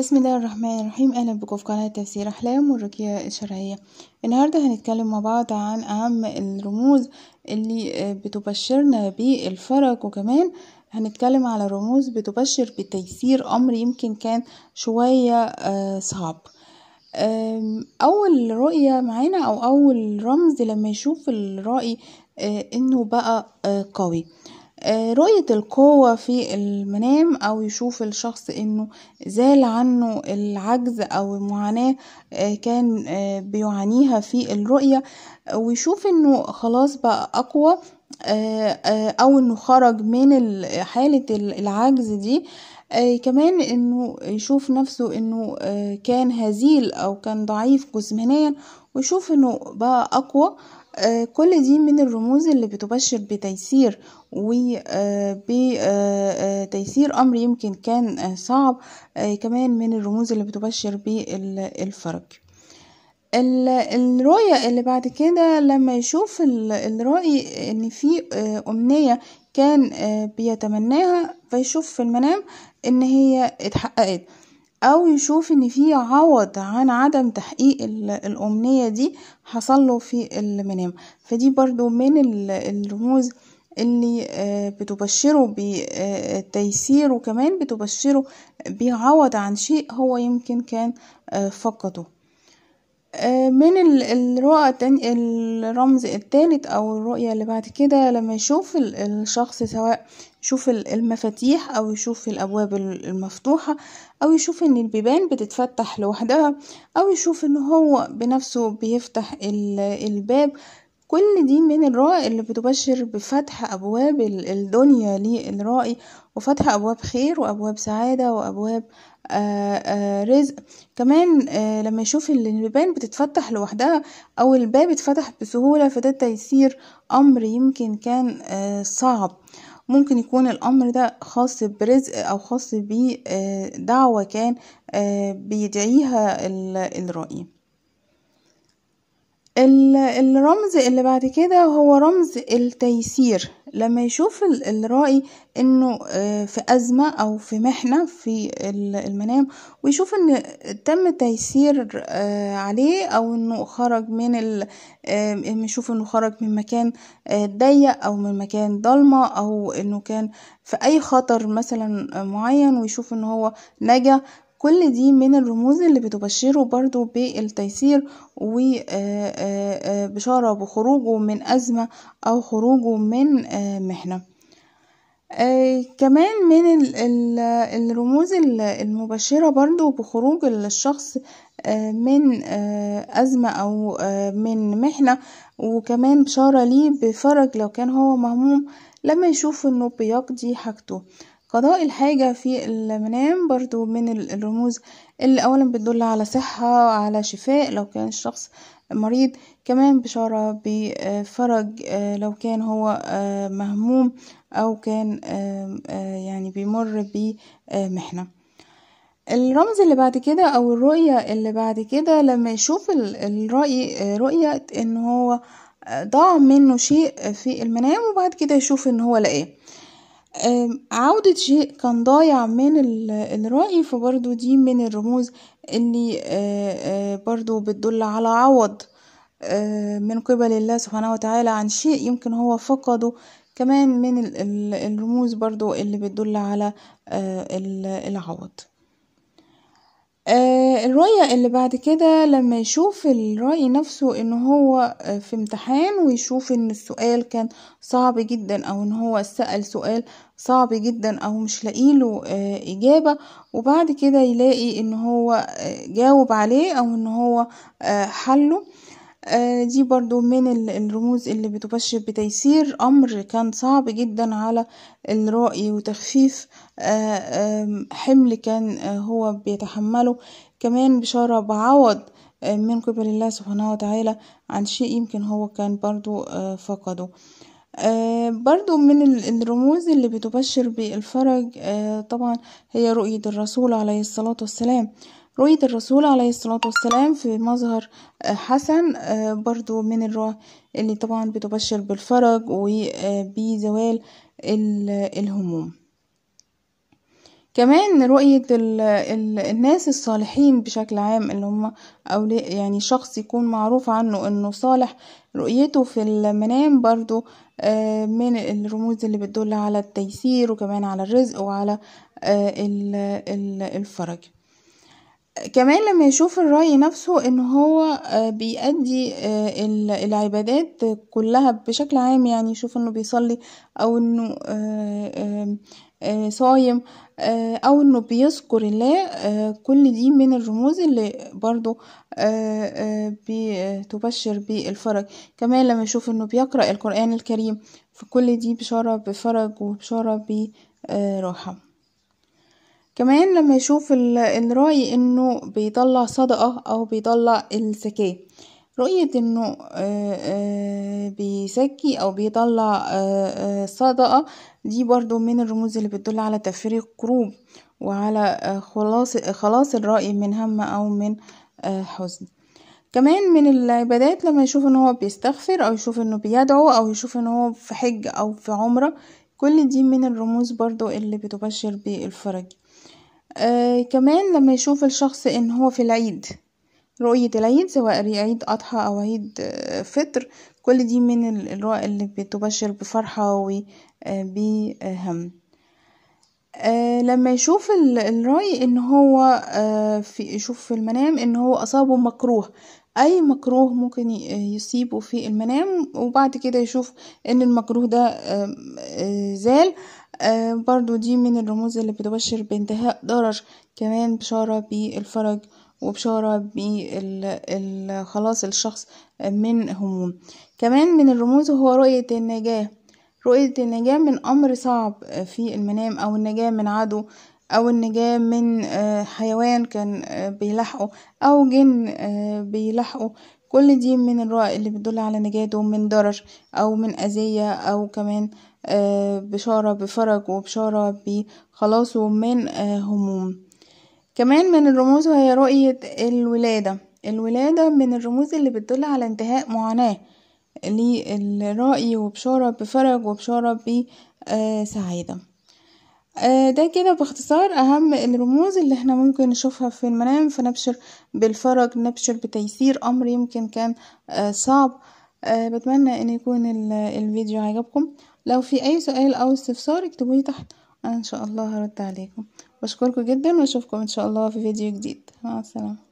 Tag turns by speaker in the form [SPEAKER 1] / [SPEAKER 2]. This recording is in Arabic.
[SPEAKER 1] بسم الله الرحمن الرحيم أهلا بكم في قناة تفسير أحلام والرقية الشرعية النهاردة هنتكلم مع بعض عن أهم الرموز اللي آه، بتبشرنا بالفرج وكمان هنتكلم على رموز بتبشر بتيسير أمر يمكن كان شوية آه، صعب أول رؤية معانا أو أول رمز لما يشوف الرأي آه، إنه بقى قوي آه، رؤية القوة في المنام أو يشوف الشخص إنه زال عنه العجز أو المعاناة آه، كان آه، بيعانيها في الرؤية ويشوف إنه خلاص بقى أقوى أو إنه خرج من حالة العجز دي كمان إنه يشوف نفسه إنه كان هزيل أو كان ضعيف جسمانيا ويشوف إنه بقى أقوى آه، كل دي من الرموز اللي بتبشر بتيسير وبتيسير آه، آه، أمر يمكن كان صعب كمان من الرموز اللي بتبشر بالفرج الرؤية اللي بعد كده لما يشوف الرائي ان في امنية كان بيتمناها فيشوف في المنام ان هي اتحققت او يشوف ان في عوض عن عدم تحقيق الامنية دي حصله في المنام فدي برضو من الرموز اللي آه، بتبشره بتيسيره آه، وكمان بتبشره بعوض عن شيء هو يمكن كان آه، فقده آه، من الرؤى التانية الرمز التالت او الرؤية اللي بعد كده لما يشوف الشخص سواء يشوف المفاتيح او يشوف الابواب المفتوحة او يشوف ان البيبان بتتفتح لوحدها او يشوف ان هو بنفسه بيفتح الباب كل دي من الراء اللي بتبشر بفتح أبواب الدنيا للرائي وفتح أبواب خير وأبواب سعادة وأبواب آآ آه، آآ آه، رزق كمان آه، لما يشوف البيبان بتتفتح لوحدها او الباب اتفتح بسهولة فده تيسير امر يمكن كان صعب ممكن يكون الامر ده خاص برزق او خاص بدعوة كان بيدعيها الرائي الرمز اللي بعد كده هو رمز التيسير لما يشوف الرائي انه آه، في أزمة أو في محنة في المنام ويشوف ان تم تيسير آه، عليه أو انه خرج من ال... آه، يشوف انه خرج من مكان ضيق أو من مكان ضلمة أو انه كان في أي خطر مثلا معين ويشوف انه هو نجا كل دي من الرموز اللي بتبشره برضو بالتيسير وبشارة آه، آه، آه، بخروجه من أزمة أو خروجه من محنة كمان من الرموز المبشرة برضو بخروج الشخص من أزمة أو من محنة وكمان بشارة ليه بفرج لو كان هو مهموم لما يشوف انه بيقضي حاجته قضاء الحاجة في المنام برضو من الرموز اللي أولا بتدل على صحة على شفاء لو كان الشخص مريض كمان بشارة بفرج آه، لو كان هو آه، مهموم أو كان آه، يعني بيمر بمحنة الرمز اللي بعد كده أو الرؤية اللي بعد كده لما يشوف الرأي رؤية إن هو ضاع منه شيء في المنام وبعد كده يشوف إن هو لقاه عودة شيء كان ضايع من الرأي فبرضو دي من الرموز اللي أه، أه، برضو بتدل على عوض أه، من قبل الله سبحانه وتعالى عن شيء يمكن هو فقده كمان من الرموز برضو اللي بتدل على العوض آه، الرؤية اللي بعد كده لمّا يشوف الرأي نَفْسه إن هو آه، في امتحان ويشوف إن السؤال كان صعب جدًا أو إن هو سأل سؤال صعب جدًا أو مش لاقي له آه، إجابة، وبعد كده يلاقي إن هو جاوب عليه أو إن هو حَلّه. آه، دي برضو من الرموز اللي بتبشر بتيسير أمر كان صعب جدًا على الرائي وتخفيف آه، حِمل كان آه، هو بيتحمّله، كمان بشارة بعوض من قِبَل الله سبحانه وتعالى عن شيء يمكن هو كان برضو فقده. برضو من الرموز اللي بتبشر بالفرج طبعًا هي رؤية الرسول عليه الصلاة والسلام. رؤية الرسول عليه الصلاة والسلام في مظهر آه، حسن آه، برضو من الرؤى اللي طبعا بتبشر بالفرج وبزوال آه، الهموم كمان رؤية الناس الصالحين بشكل عام اللي هم أولياء يعني شخص يكون معروف عنه انه صالح رؤيته في المنام برضو من الرموز اللي بتدل على التيسير وكمان على الرزق وعلى الفرج كمان لما يشوف الرأي نفسه ان هو آه، بيأدي آه، العبادات كلها بشكل عام يعني يشوف انه بيصلي او انه آه، صايم او انه بيذكر الله كل دي من الرموز اللي برضو بتبشر بالفرج كمان لما يشوف انه بيقرأ القرآن الكريم فكل دي بشارة بفرج وبشارة براحة كمان لما يشوف الراعي انه بيطلع صدقة او بيطلع الزكاة رؤية انه آه، آه، بيزكي او بيطلع آه، صدقة دي برضو من الرموز اللي بتدل على تفريق كروب وعلى خلاص خلاص الرأي من هم او من حزن كمان من العبادات لما يشوف انه هو بيستغفر او يشوف انه بيدعو او يشوف انه هو في حج او في عمرة كل دي من الرموز برضو اللي بتبشر بالفرج آه، كمان لما يشوف الشخص ان هو في العيد رؤية العيد سواء عيد أضحى أو عيد آه، فطر كل دي من الرؤى اللي بتبشر بفرحة وبهم آه، لما يشوف الرأي ان هو في يشوف في المنام ان هو اصابه مكروه اي مكروه ممكن يصيبه في المنام وبعد كده يشوف ان المكروه ده زال آه، برضو دي من الرموز اللي بتبشر بانتهاء ضرر كمان بشارة بالفرج وبشارة بخلاص الشخص من هموم كمان من الرموز هو رؤية النجاة رؤية النجاة من أمر صعب في المنام أو النجاة من عدو أو النجاة من آه، حيوان كان آه، بيلاحقه أو جن بيلاحقه كل دي من الرؤى اللي بتدل على نجاته من ضرر أو من أذية أو كمان بشارة بفرج وبشارة بخلاصه من آه، هموم كمان من الرموز وهي رؤية الولادة الولادة من الرموز اللي بتدل على انتهاء معاناة للرأي وبشارة بفرج وبشارة بسعادة آه، آه، ده كده باختصار أهم الرموز اللي احنا ممكن نشوفها في المنام فنبشر بالفرج نبشر بتيسير أمر يمكن كان صعب آه، بتمنى ان يكون الفيديو عجبكم لو في اي سؤال او استفسار اكتبولي تحت انا ان شاء الله هرد عليكم بشكركم جدا واشوفكم ان شاء الله في فيديو جديد مع السلامه